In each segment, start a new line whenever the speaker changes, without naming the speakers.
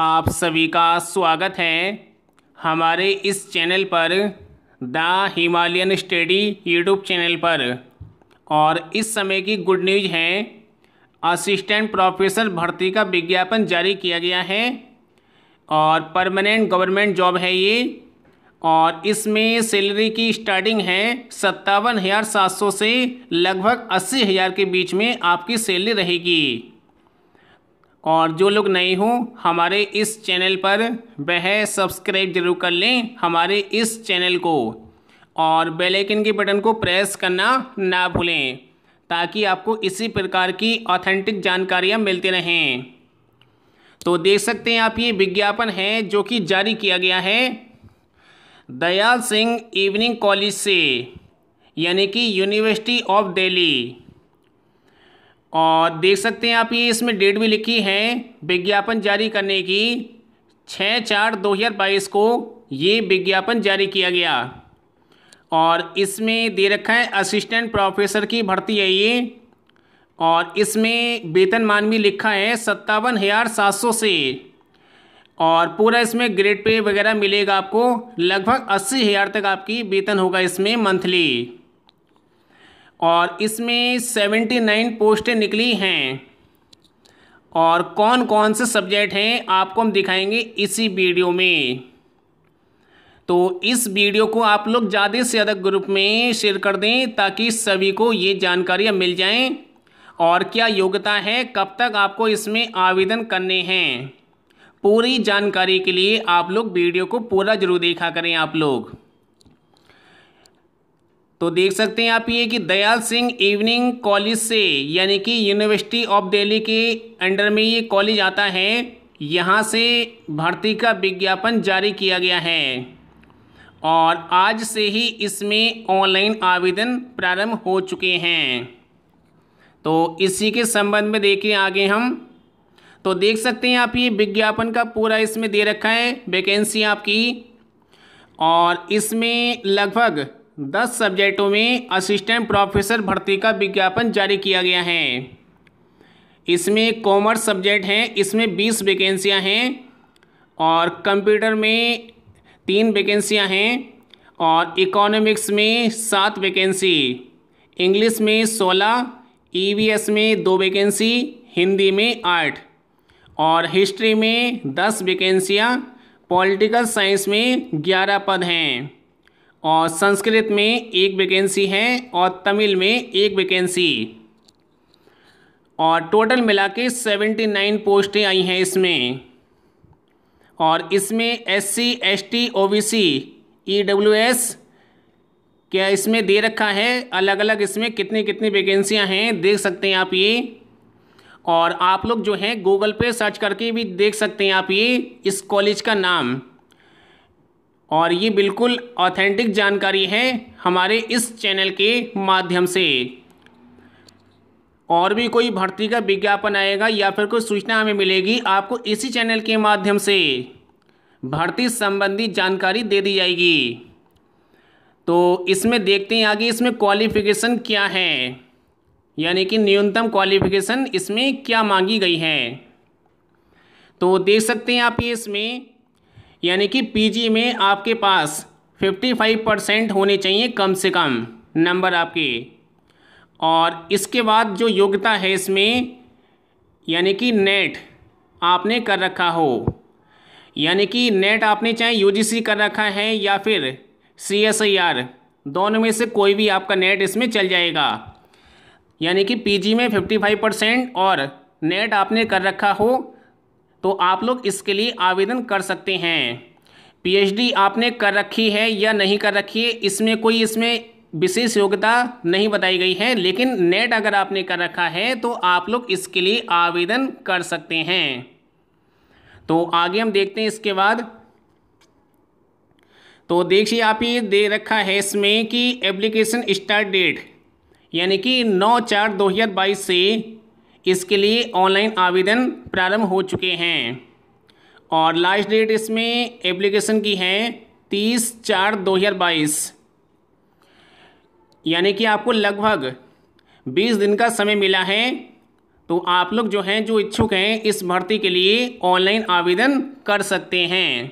आप सभी का स्वागत है हमारे इस चैनल पर the Himalayan study YouTube channel पर और इस समय की गुड न्यूज है असिस्टेंट प्रोफेसर भर्ती का विज्ञापन जारी किया गया है और परमानेंट गवर्नमेंट जॉब है ये और इसमें सैलरी की स्टार्टिंग है सत्तावन हज़ार सात सौ से लगभग अस्सी हज़ार के बीच में आपकी सैलरी रहेगी और जो लोग नए हों हमारे इस चैनल पर वह सब्सक्राइब जरूर कर लें हमारे इस चैनल को और बेल आइकन के बटन को प्रेस करना ना भूलें ताकि आपको इसी प्रकार की ऑथेंटिक जानकारियां मिलती रहें तो देख सकते हैं आप ये विज्ञापन है जो कि जारी किया गया है दयाल सिंह इवनिंग कॉलेज से यानी कि यूनिवर्सिटी ऑफ दिल्ली और देख सकते हैं आप ये इसमें डेट भी लिखी है विज्ञापन जारी करने की छः चार दो हज़ार बाईस को ये विज्ञापन जारी किया गया और इसमें दे रखा है असिस्टेंट प्रोफेसर की भर्ती है ये और इसमें वेतन मान भी लिखा है सत्तावन हज़ार सात सौ से और पूरा इसमें ग्रेड पे वगैरह मिलेगा आपको लगभग अस्सी हज़ार तक आपकी वेतन होगा इसमें मंथली और इसमें सेवेंटी नाइन पोस्टें निकली हैं और कौन कौन से सब्जेक्ट हैं आपको हम दिखाएंगे इसी वीडियो में तो इस वीडियो को आप लोग ज़्यादा से ज़्यादा ग्रुप में शेयर कर दें ताकि सभी को ये जानकारियाँ मिल जाएं और क्या योग्यता है कब तक आपको इसमें आवेदन करने हैं पूरी जानकारी के लिए आप लोग वीडियो को पूरा जरूर देखा करें आप लोग तो देख सकते हैं आप ये कि दयाल सिंह इवनिंग कॉलेज से यानी कि यूनिवर्सिटी ऑफ दिल्ली के अंडर में ये कॉलेज आता है यहाँ से भर्ती का विज्ञापन जारी किया गया है और आज से ही इसमें ऑनलाइन आवेदन प्रारंभ हो चुके हैं तो इसी के संबंध में देखें आगे हम तो देख सकते हैं आप ये विज्ञापन का पूरा इसमें दे रखा है वैकेंसी आपकी और इसमें लगभग दस सब्जेक्टों में असिस्टेंट प्रोफेसर भर्ती का विज्ञापन जारी किया गया है इसमें कॉमर्स सब्जेक्ट हैं इसमें बीस वैकेंसियाँ हैं और कंप्यूटर में तीन वैकेंसियाँ हैं और इकोनॉमिक्स में सात वैकेंसी इंग्लिश में सोलह ईवीएस e में दो वैकेंसी हिंदी में आठ और हिस्ट्री में दस वैकेंसियाँ पॉलिटिकल साइंस में ग्यारह पद हैं और संस्कृत में एक वैकेंसी है और तमिल में एक वैकेंसी और टोटल मिला के सेवेंटी नाइन पोस्टें आई हैं इसमें और इसमें S C S T O B C E W S क्या इसमें दे रखा है अलग अलग इसमें कितनी कितनी वैकेंसियां हैं देख सकते हैं आप ये और आप लोग जो हैं गूगल पे सर्च करके भी देख सकते हैं आप ये इस कॉलेज का नाम और ये बिल्कुल ऑथेंटिक जानकारी है हमारे इस चैनल के माध्यम से और भी कोई भर्ती का विज्ञापन आएगा या फिर कोई सूचना हमें मिलेगी आपको इसी चैनल के माध्यम से भर्ती संबंधी जानकारी दे दी जाएगी तो इसमें देखते हैं आगे इसमें क्वालिफिकेशन क्या है यानी कि न्यूनतम क्वालिफिकेशन इसमें क्या मांगी गई है तो देख सकते हैं आप ये इसमें यानी कि पीजी में आपके पास 55 परसेंट होने चाहिए कम से कम नंबर आपके और इसके बाद जो योग्यता है इसमें यानी कि नेट आपने कर रखा हो यानी कि नेट आपने चाहे यूजीसी कर रखा है या फिर सीएसआईआर दोनों में से कोई भी आपका नेट इसमें चल जाएगा यानी कि पीजी में 55 परसेंट और नेट आपने कर रखा हो तो आप लोग इसके लिए आवेदन कर सकते हैं पीएचडी आपने कर रखी है या नहीं कर रखी है इसमें कोई इसमें विशेष योग्यता नहीं बताई गई है लेकिन नेट अगर आपने कर रखा है तो आप लोग इसके लिए आवेदन कर सकते हैं तो आगे हम देखते हैं इसके बाद तो देखिए आप ये दे रखा है इसमें कि एप्लीकेशन स्टार्ट डेट यानी कि 9 चार 2022 से इसके लिए ऑनलाइन आवेदन प्रारंभ हो चुके हैं और लास्ट डेट इसमें एप्लीकेशन की है तीस चार दो हज़ार बाईस यानी कि आपको लगभग बीस दिन का समय मिला है तो आप लोग जो हैं जो इच्छुक हैं इस भर्ती के लिए ऑनलाइन आवेदन कर सकते हैं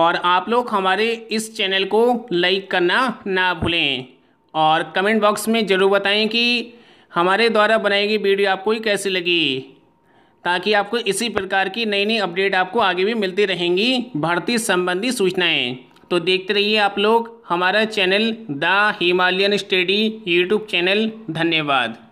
और आप लोग हमारे इस चैनल को लाइक करना ना भूलें और कमेंट बॉक्स में ज़रूर बताएं कि हमारे द्वारा बनाई गई वीडियो आपको ही कैसी लगी ताकि आपको इसी प्रकार की नई नई अपडेट आपको आगे भी मिलती रहेंगी भर्ती संबंधी सूचनाएं तो देखते रहिए आप लोग हमारा channel the Himalayan study YouTube channel धन्यवाद